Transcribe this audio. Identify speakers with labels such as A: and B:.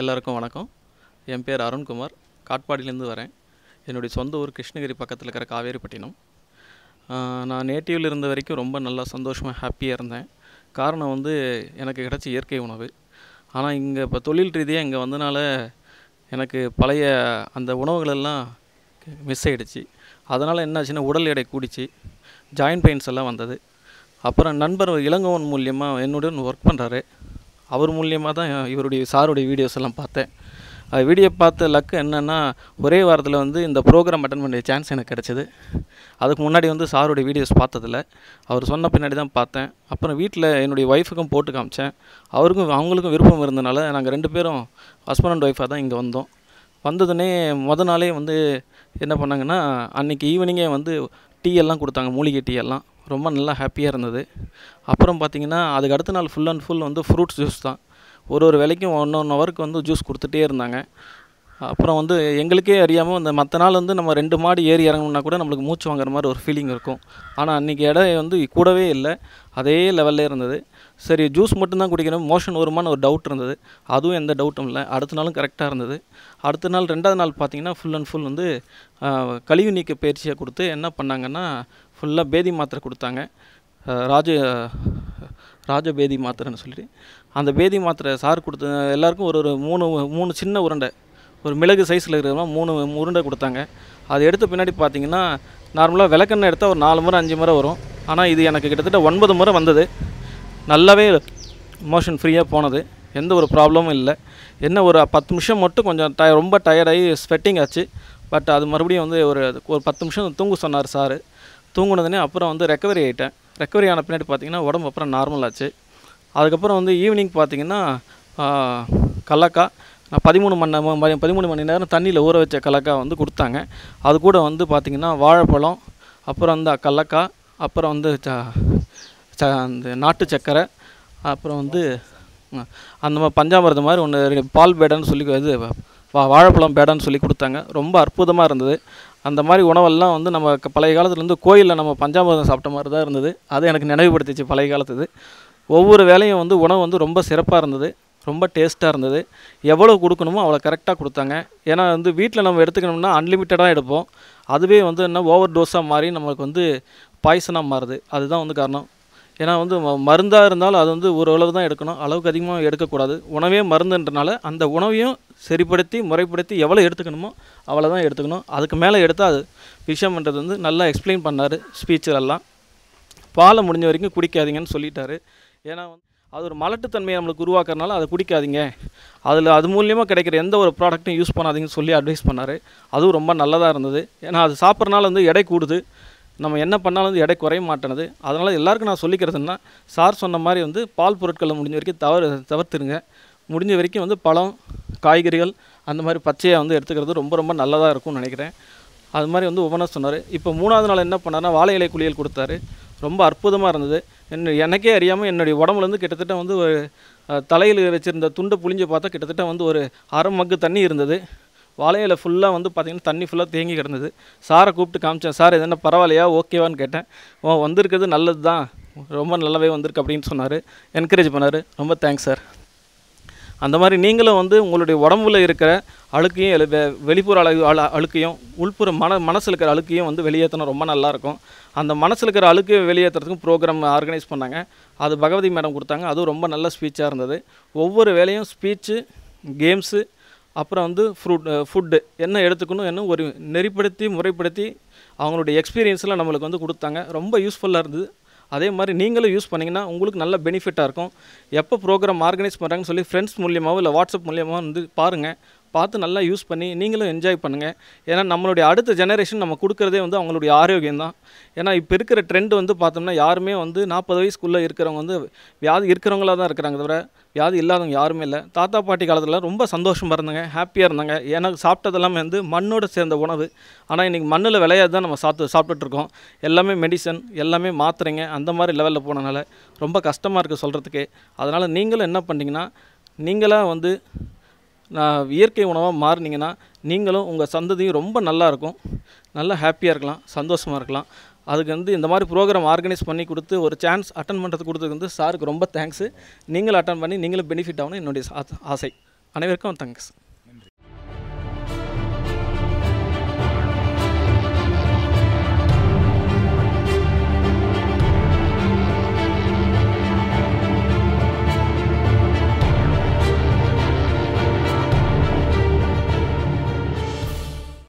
A: எல்லாருக்கும் வணக்கம் என் பேர் அருண்குமார் காட்பாடியிலேருந்து வரேன் என்னுடைய சொந்த ஊர் கிருஷ்ணகிரி பக்கத்தில் இருக்கிற காவேரிப்பட்டினம் நான் நேட்டிவில் இருந்த வரைக்கும் ரொம்ப நல்லா சந்தோஷமாக ஹாப்பியாக இருந்தேன் காரணம் வந்து எனக்கு கிடச்ச இயற்கை உணவு ஆனால் இங்கே இப்போ தொழில் ரீதியாக இங்கே வந்தனால எனக்கு பழைய அந்த உணவுகளெல்லாம் மிஸ் ஆகிடுச்சு அதனால் என்னாச்சுன்னா உடல் எடை கூடிச்சு ஜாயின்ட் பெயின்ஸ் எல்லாம் வந்தது அப்புறம் நண்பர் இளங்கவன் மூலியமாக என்னுடன் ஒர்க் பண்ணுறாரு அவர் மூலியமாக தான் இவருடைய சாருடைய வீடியோஸ் எல்லாம் பார்த்தேன் வீடியோ பார்த்த லக்கு என்னென்னா ஒரே வாரத்தில் வந்து இந்த ப்ரோக்ராம் அட்டன் பண்ணிய சான்ஸ் எனக்கு கிடச்சிது அதுக்கு முன்னாடி வந்து சாருடைய வீடியோஸ் பார்த்ததில்ல அவர் சொன்ன பின்னாடி தான் பார்த்தேன் அப்புறம் வீட்டில் என்னுடைய ஒய்ஃபுக்கும் போட்டு காமிச்சேன் அவருக்கும் அவங்களுக்கும் விருப்பம் இருந்தனால நாங்கள் ரெண்டு பேரும் ஹஸ்பண்ட் அண்ட் ஒய்ஃபாக தான் இங்கே வந்தோம் வந்ததுனே மொதல் நாளே வந்து என்ன பண்ணாங்கன்னா அன்றைக்கி ஈவினிங்கே வந்து டீ எல்லாம் கொடுத்தாங்க மூலிகை டீ எல்லாம் ரொம்ப நல்லா ஹாப்பியாக இருந்தது அப்புறம் பார்த்திங்கன்னா அதுக்கு அடுத்த நாள் ஃபுல் அண்ட் ஃபுல் வந்து ஃப்ரூட்ஸ் ஜூஸ் தான் ஒரு ஒரு வேலைக்கும் ஒன் ஒன் ஹவருக்கு வந்து ஜூஸ் கொடுத்துட்டே இருந்தாங்க அப்புறம் வந்து எங்களுக்கே அறியாமல் இந்த மற்ற நாள் வந்து நம்ம ரெண்டு மாடி ஏறி இறங்கணும்னா கூட நம்மளுக்கு மூச்சு வாங்குற மாதிரி ஒரு ஃபீலிங் இருக்கும் ஆனால் அன்றைக்கி இடம் வந்து கூடவே இல்லை அதே லெவலில் இருந்தது சரி ஜூஸ் மட்டும்தான் குடிக்கணும் மோஷன் வருமானு ஒரு டவுட் இருந்தது அதுவும் எந்த டவுட்டும் இல்லை அடுத்த நாளும் கரெக்டாக இருந்தது அடுத்த நாள் ரெண்டாவது நாள் பார்த்தீங்கன்னா ஃபுல் அண்ட் ஃபுல் வந்து கழிவு நீக்க பயிற்சியை கொடுத்து என்ன பண்ணாங்கன்னா ஃபுல்லாக பேதி மாத்திரை கொடுத்தாங்க ராஜ ராஜ பேதி மாத்திரைன்னு சொல்லிட்டு அந்த பேதி மாத்திரை சார் கொடுத்த எல்லாருக்கும் ஒரு ஒரு மூணு மூணு சின்ன உருண்டை ஒரு மிளகு சைஸில் இருக்கிற மூணு உருண்டை கொடுத்தாங்க அது எடுத்த பின்னாடி பார்த்தீங்கன்னா நார்மலாக விளக்கெண்ணெய் எடுத்தால் ஒரு நாலு முறை அஞ்சு முறை வரும் ஆனால் இது எனக்கு கிட்டத்தட்ட ஒன்பது முறை வந்தது நல்லாவே மோஷன் ஃப்ரீயாக போனது எந்த ஒரு ப்ராப்ளமும் இல்லை என்ன ஒரு பத்து நிமிஷம் மட்டும் கொஞ்சம் டய ரொம்ப டயர்டாகி ஸ்வெட்டிங் ஆச்சு பட் அது மறுபடியும் வந்து ஒரு ஒரு பத்து நிமிஷம் தூங்க சொன்னார் சார் தூங்குனதுனே அப்புறம் வந்து ரெக்கவரி ஆகிட்டேன் ரெக்கவரி ஆன பின்னாடி பார்த்திங்கன்னா உடம்பு அப்புறம் நார்மல் ஆச்சு அதுக்கப்புறம் வந்து ஈவினிங் பார்த்திங்கன்னா கல்லக்கா நான் பதிமூணு மணி நேரம் பதிமூணு மணி நேரம் தண்ணியில் ஊற வச்ச கல்லக்கா வந்து கொடுத்தாங்க அது கூட வந்து பார்த்திங்கன்னா வாழைப்பழம் அப்புறம் வந்து கல்லக்கா அப்புறம் வந்து ச அந்த நாட்டு சக்கரை அப்புறம் வந்து அந்த மாதிரி பஞ்சாமிரதம் மாதிரி ஒன்று பால் பேடன்னு சொல்லி இது வா வாழைப்பழம் பேடான்னு சொல்லி கொடுத்தாங்க ரொம்ப அற்புதமாக இருந்தது அந்த மாதிரி உணவெல்லாம் வந்து நம்ம பழைய காலத்துலேருந்து கோயிலில் நம்ம பஞ்சாமிரதம் சாப்பிட்ட மாதிரி தான் இருந்தது அது எனக்கு நினைவுபடுத்திச்சு பழைய காலத்துது ஒவ்வொரு வேலையும் வந்து உணவு வந்து ரொம்ப சிறப்பாக இருந்தது ரொம்ப டேஸ்ட்டாக இருந்தது எவ்வளோ கொடுக்கணுமோ அவ்வளோ கரெக்டாக கொடுத்தாங்க ஏன்னா வந்து வீட்டில் நம்ம எடுத்துக்கணும்னா அன்லிமிட்டடாக எடுப்போம் அதுவே வந்து என்ன ஓவர் டோஸாக மாறி நம்மளுக்கு வந்து பாய்சனாக மாறுது அதுதான் வந்து காரணம் ஏன்னா வந்து மருந்தாக இருந்தாலும் அது வந்து ஓரளவு தான் எடுக்கணும் அளவுக்கு அதிகமாக எடுக்கக்கூடாது உணவே மருந்துன்றனால அந்த உணவையும் சரிப்படுத்தி முறைப்படுத்தி எவ்வளோ எடுத்துக்கணுமோ அவ்வளோ தான் எடுத்துக்கணும் அதுக்கு மேலே எடுத்தால் அது விஷயம்ன்றது வந்து நல்லா எக்ஸ்பிளைன் பண்ணார் ஸ்பீச்சிலெல்லாம் பாலை முடிஞ்ச வரைக்கும் குடிக்காதீங்கன்னு சொல்லிட்டாரு ஏன்னா வந்து அது ஒரு மலட்டுத்தன்மையை நம்மளுக்கு உருவாக்குறனால அதை குடிக்காதீங்க அதில் அது மூலியமாக கிடைக்கிற எந்த ஒரு ப்ராடக்ட்டும் யூஸ் பண்ணாதீங்கன்னு சொல்லி அட்வைஸ் பண்ணார் அதுவும் ரொம்ப நல்லதாக இருந்தது ஏன்னா அது சாப்பிட்றனால வந்து எடை கூடுது நம்ம என்ன பண்ணாலும் வந்து எடை குறைய மாட்டேனது அதனால் எல்லாருக்கும் நான் சொல்லிக்கிறதுன்னா சார் சொன்ன மாதிரி வந்து பால் பொருட்களை முடிஞ்ச வரைக்கும் தவறு தவிர்த்துருங்க முடிஞ்ச வரைக்கும் வந்து பழம் காய்கறிகள் அந்த மாதிரி பச்சையாக வந்து எடுத்துக்கிறது ரொம்ப ரொம்ப நல்லதாக இருக்கும்னு நினைக்கிறேன் அது மாதிரி வந்து உபனர் சொன்னார் இப்போ மூணாவது நாள் என்ன பண்ணார்னா வாழை இலை குளியல் கொடுத்தாரு ரொம்ப அற்புதமாக இருந்தது என்ன எனக்கே அறியாமல் என்னுடைய உடம்புலேருந்து கிட்டத்தட்ட வந்து ஒரு தலையில் வச்சுருந்த துண்டை புளிஞ்சு பார்த்தா கிட்டத்தட்ட வந்து ஒரு அரை மக்கு தண்ணி இருந்தது வாழையில் ஃபுல்லாக வந்து பார்த்திங்கன்னா தண்ணி ஃபுல்லாக தேங்கி கிடந்தது சாரை கூப்பிட்டு காமிச்சேன் சார் எதுனா பரவாயில்லையா ஓகேவான்னு கேட்டேன் ஓ வந்திருக்கிறது நல்லது தான் ரொம்ப நல்லாவே வந்திருக்கு அப்படின்னு சொன்னார் என்கரேஜ் பண்ணார் ரொம்ப தேங்க்ஸ் சார் அந்த மாதிரி நீங்களும் வந்து உங்களுடைய உடம்புல இருக்கிற அழுக்கையும் வெளிப்புற அழகு அழுக்கையும் உள்புற மன மனசில் இருக்கிற அழுக்கையும் வந்து வெளியேற்றணும் ரொம்ப நல்லாயிருக்கும் அந்த மனசில் இருக்கிற அழுக்கையும் வெளியேற்றுறதுக்கும் ப்ரோக்ராம் ஆர்கனைஸ் பண்ணாங்க அது பகவதி மேடம் கொடுத்தாங்க அதுவும் ரொம்ப நல்ல ஸ்பீச்சாக இருந்தது ஒவ்வொரு வேலையும் ஸ்பீச்சு கேம்ஸு அப்புறம் வந்து ஃப்ரூட் ஃபுட்டு என்ன எடுத்துக்கணும் என்ன ஒரு நெறிப்படுத்தி முறைப்படுத்தி அவங்களுடைய எக்ஸ்பீரியன்ஸ்லாம் நம்மளுக்கு வந்து கொடுத்தாங்க ரொம்ப யூஸ்ஃபுல்லாக இருந்தது அதே மாதிரி நீங்களும் யூஸ் பண்ணிங்கன்னா உங்களுக்கு நல்ல பெனிஃபிட்டாக இருக்கும் எப்போ ப்ரோக்ராம் ஆர்கனைஸ் பண்ணுறாங்கன்னு சொல்லி ஃப்ரெண்ட்ஸ் மூலியமாகவும் இல்லை வாட்ஸ்அப் மூலியமாக வந்து பாருங்கள் பார்த்து நல்லா யூஸ் பண்ணி நீங்களும் என்ஜாய் பண்ணுங்கள் ஏன்னா நம்மளுடைய அடுத்த ஜெனரேஷன் நம்ம கொடுக்குறதே வந்து அவங்களுடைய ஆரோக்கியம் தான் ஏன்னா இப்போ இருக்கிற ட்ரெண்ட் வந்து பார்த்தோம்னா யாருமே வந்து நாற்பது வயசுக்குள்ளே இருக்கிறவங்க வந்து வியாதி இருக்கிறவங்களா தான் இருக்கிறாங்க தவிர வியாதி இல்லாதவங்க யாருமே இல்லை தாத்தா பாட்டி காலத்தில் ரொம்ப சந்தோஷமாக இருந்தாங்க ஹாப்பியாக இருந்தாங்க ஏன்னா சாப்பிட்டதெல்லாம் வந்து மண்ணோடு சேர்ந்த உணவு ஆனால் இன்றைக்கி மண்ணில் விளையாது தான் நம்ம சாப்பிட்டு சாப்பிட்டுட்ருக்கோம் எல்லாமே மெடிசன் எல்லாமே மாத்திரைங்க அந்த மாதிரி லெவலில் போனனால ரொம்ப கஷ்டமாக இருக்குது சொல்கிறதுக்கு அதனால் நீங்களும் என்ன பண்ணிங்கன்னா நீங்களாக வந்து நான் இயற்கை உணவாக மாறினீங்கன்னா நீங்களும் உங்கள் சந்ததியும் ரொம்ப நல்லாயிருக்கும் நல்லா ஹாப்பியாக இருக்கலாம் சந்தோஷமாக இருக்கலாம் அதுக்கு வந்து இந்த மாதிரி ப்ரோக்ராம் ஆர்கனைஸ் பண்ணி கொடுத்து ஒரு சான்ஸ் அட்டன் பண்ணுறது கொடுத்தது வந்து சாருக்கு ரொம்ப தேங்க்ஸு நீங்களும் அட்டன் பண்ணி நீங்களும் பெனிஃபிட் ஆகணும் என்னுடைய ஆசை அனைவருக்கும் தேங்க்ஸ்